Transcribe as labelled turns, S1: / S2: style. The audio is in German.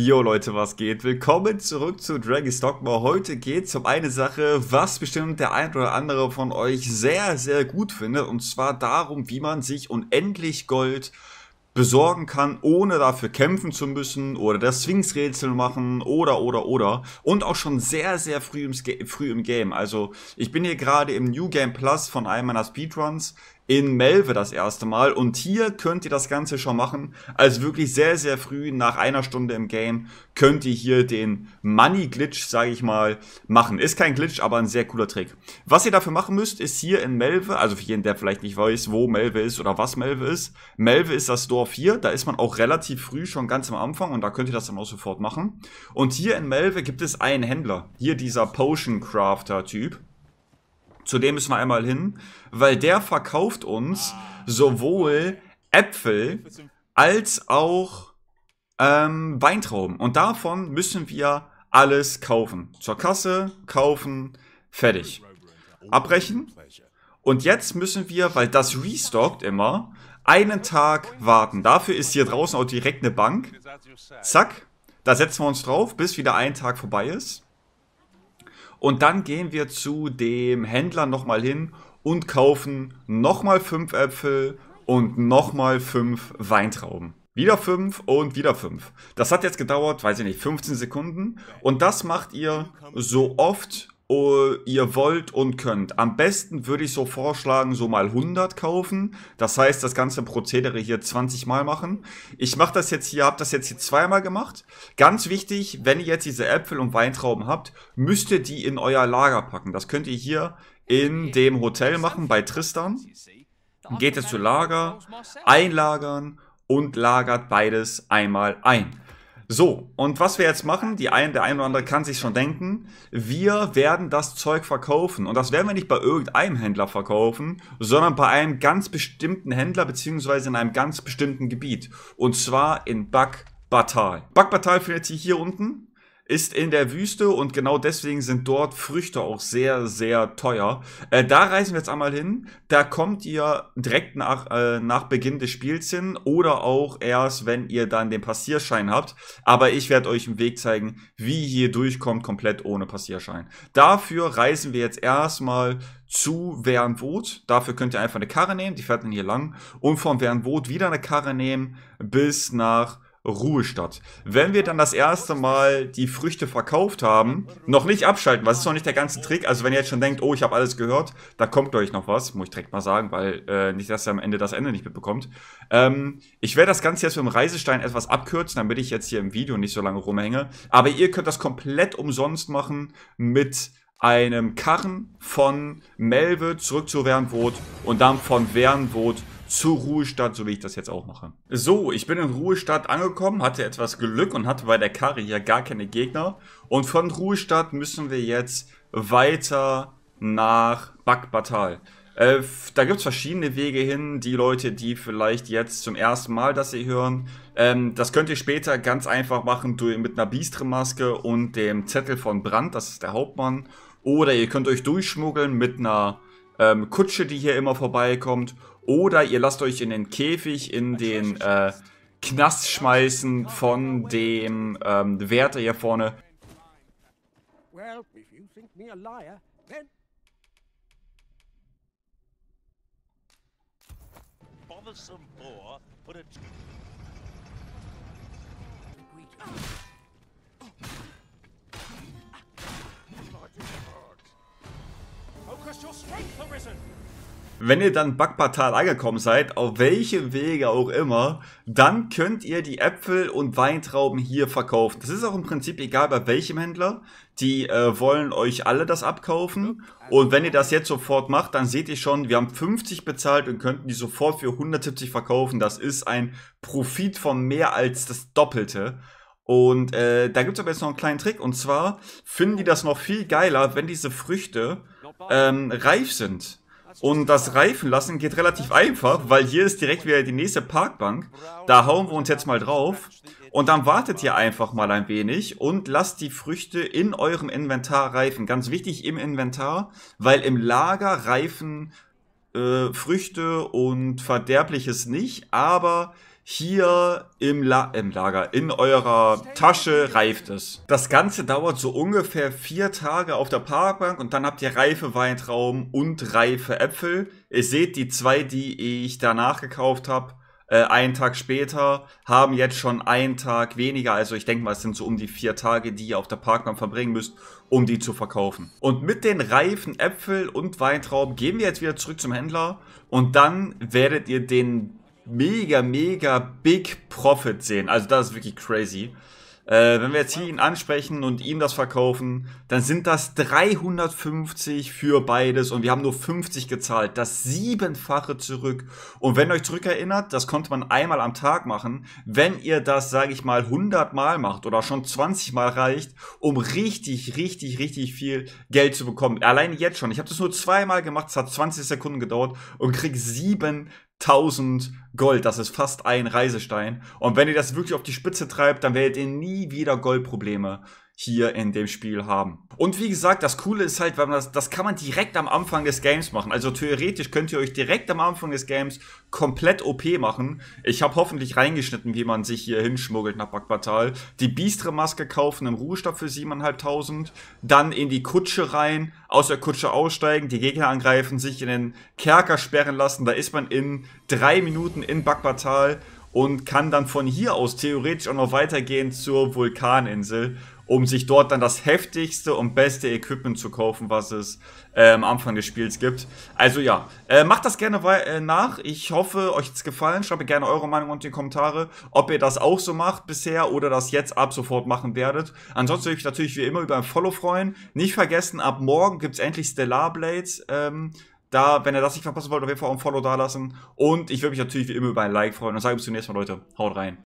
S1: Jo Leute, was geht? Willkommen zurück zu Draggy Dogma. Heute geht es um eine Sache, was bestimmt der ein oder andere von euch sehr, sehr gut findet. Und zwar darum, wie man sich unendlich Gold besorgen kann, ohne dafür kämpfen zu müssen oder das Sphinx-Rätsel machen oder, oder, oder. Und auch schon sehr, sehr früh im, früh im Game. Also ich bin hier gerade im New Game Plus von einem meiner Speedruns in Melve das erste Mal. Und hier könnt ihr das Ganze schon machen. Also wirklich sehr, sehr früh, nach einer Stunde im Game, könnt ihr hier den Money-Glitch, sage ich mal, machen. Ist kein Glitch, aber ein sehr cooler Trick. Was ihr dafür machen müsst, ist hier in Melve, also für jeden, der vielleicht nicht weiß, wo Melve ist oder was Melve ist. Melve ist das Dorf hier, da ist man auch relativ früh schon ganz am Anfang und da könnt ihr das dann auch sofort machen. Und hier in Melve gibt es einen Händler, hier dieser Potion Crafter-Typ zu dem müssen wir einmal hin, weil der verkauft uns sowohl Äpfel als auch ähm, Weintrauben. Und davon müssen wir alles kaufen. Zur Kasse, kaufen, fertig. Abbrechen. Und jetzt müssen wir, weil das restockt immer, einen Tag warten. Dafür ist hier draußen auch direkt eine Bank. Zack, da setzen wir uns drauf, bis wieder ein Tag vorbei ist. Und dann gehen wir zu dem Händler nochmal hin und kaufen nochmal fünf Äpfel und nochmal fünf Weintrauben. Wieder fünf und wieder fünf. Das hat jetzt gedauert, weiß ich nicht, 15 Sekunden. Und das macht ihr so oft uh, ihr wollt und könnt. Am besten würde ich so vorschlagen, so mal 100 kaufen. Das heißt, das ganze Prozedere hier 20 Mal machen. Ich mache das jetzt hier, habe das jetzt hier zweimal gemacht. Ganz wichtig, wenn ihr jetzt diese Äpfel und Weintrauben habt, müsst ihr die in euer Lager packen. Das könnt ihr hier in dem Hotel machen bei Tristan. Geht es zu Lager, einlagern und lagert beides einmal ein. So, und was wir jetzt machen, die ein, der ein oder andere kann sich schon denken, wir werden das Zeug verkaufen. Und das werden wir nicht bei irgendeinem Händler verkaufen, sondern bei einem ganz bestimmten Händler beziehungsweise in einem ganz bestimmten Gebiet. Und zwar in Bagbatal. Bagbatal findet sich hier unten ist in der Wüste und genau deswegen sind dort Früchte auch sehr, sehr teuer. Äh, da reisen wir jetzt einmal hin. Da kommt ihr direkt nach, äh, nach Beginn des Spiels hin oder auch erst, wenn ihr dann den Passierschein habt. Aber ich werde euch einen Weg zeigen, wie ihr hier durchkommt, komplett ohne Passierschein. Dafür reisen wir jetzt erstmal zu Wernwood. Dafür könnt ihr einfach eine Karre nehmen, die fährt dann hier lang. Und von Wernwood wieder eine Karre nehmen bis nach Ruhe statt. Wenn wir dann das erste Mal die Früchte verkauft haben, noch nicht abschalten, was ist noch nicht der ganze Trick. Also wenn ihr jetzt schon denkt, oh, ich habe alles gehört, da kommt euch noch was, muss ich direkt mal sagen, weil äh, nicht, dass ihr am Ende das Ende nicht mitbekommt. Ähm, ich werde das Ganze jetzt mit dem Reisestein etwas abkürzen, damit ich jetzt hier im Video nicht so lange rumhänge. Aber ihr könnt das komplett umsonst machen mit einem Karren von Melve zurück zu Wernwoth und dann von Wernwood zur Ruhestadt, so wie ich das jetzt auch mache. So, ich bin in Ruhestadt angekommen, hatte etwas Glück und hatte bei der Karre hier gar keine Gegner. Und von Ruhestadt müssen wir jetzt weiter nach Backbatal. Äh, da es verschiedene Wege hin. Die Leute, die vielleicht jetzt zum ersten Mal das hier hören, ähm, das könnt ihr später ganz einfach machen mit einer Biestremaske und dem Zettel von Brand, das ist der Hauptmann. Oder ihr könnt euch durchschmuggeln mit einer ähm, Kutsche, die hier immer vorbeikommt. Oder ihr lasst euch in den Käfig, in den äh, Knast schmeißen von genau, dem ähm, Wärter hier vorne. Oh, Focus your strength, Arisen! Wenn ihr dann Backpatal angekommen seid, auf welchem Wege auch immer, dann könnt ihr die Äpfel und Weintrauben hier verkaufen. Das ist auch im Prinzip egal bei welchem Händler. Die äh, wollen euch alle das abkaufen. Und wenn ihr das jetzt sofort macht, dann seht ihr schon, wir haben 50 bezahlt und könnten die sofort für 170 verkaufen. Das ist ein Profit von mehr als das Doppelte. Und äh, da es aber jetzt noch einen kleinen Trick. Und zwar finden die das noch viel geiler, wenn diese Früchte ähm, reif sind. Und das Reifen lassen geht relativ einfach, weil hier ist direkt wieder die nächste Parkbank. Da hauen wir uns jetzt mal drauf. Und dann wartet ihr einfach mal ein wenig und lasst die Früchte in eurem Inventar reifen. Ganz wichtig im Inventar, weil im Lager reifen äh, Früchte und Verderbliches nicht, aber hier im, La im, Lager, in eurer Tasche reift es. Das Ganze dauert so ungefähr vier Tage auf der Parkbank und dann habt ihr reife Weintrauben und reife Äpfel. Ihr seht, die zwei, die ich danach gekauft habe, äh, einen Tag später, haben jetzt schon einen Tag weniger. Also ich denke mal, es sind so um die vier Tage, die ihr auf der Parkbank verbringen müsst, um die zu verkaufen. Und mit den reifen Äpfel und Weintrauben gehen wir jetzt wieder zurück zum Händler und dann werdet ihr den mega, mega big Profit sehen. Also das ist wirklich crazy. Äh, wenn wir jetzt hier ihn ansprechen und ihm das verkaufen, dann sind das 350 für beides und wir haben nur 50 gezahlt, das siebenfache zurück. Und wenn ihr euch zurückerinnert, das konnte man einmal am Tag machen, wenn ihr das, sage ich mal, 100 Mal macht oder schon 20 Mal reicht, um richtig, richtig, richtig viel Geld zu bekommen. Alleine jetzt schon. Ich habe das nur zweimal gemacht, es hat 20 Sekunden gedauert und krieg sieben 1000 Gold. Das ist fast ein Reisestein. Und wenn ihr das wirklich auf die Spitze treibt, dann werdet ihr nie wieder Goldprobleme hier in dem Spiel haben. Und wie gesagt, das Coole ist halt, weil man das, das kann man direkt am Anfang des Games machen. Also theoretisch könnt ihr euch direkt am Anfang des Games komplett OP machen. Ich habe hoffentlich reingeschnitten, wie man sich hier hinschmuggelt nach Bagbatal. Die Biestre-Maske kaufen im Ruhestab für 7.500. Dann in die Kutsche rein, aus der Kutsche aussteigen, die Gegner angreifen, sich in den Kerker sperren lassen. Da ist man in drei Minuten in Bagbatal und kann dann von hier aus theoretisch auch noch weitergehen zur Vulkaninsel um sich dort dann das heftigste und beste Equipment zu kaufen, was es äh, am Anfang des Spiels gibt. Also ja, äh, macht das gerne äh, nach. Ich hoffe, euch hat's gefallen. Schreibt gerne eure Meinung unter die Kommentare, ob ihr das auch so macht bisher oder das jetzt ab sofort machen werdet. Ansonsten würde ich mich natürlich wie immer über ein Follow freuen. Nicht vergessen, ab morgen gibt's endlich Stellar Blades. Ähm, da, wenn ihr das nicht verpassen wollt, auf jeden Fall auch ein Follow dalassen. Und ich würde mich natürlich wie immer über ein Like freuen. Und sage bis zum nächsten Mal, Leute. Haut rein.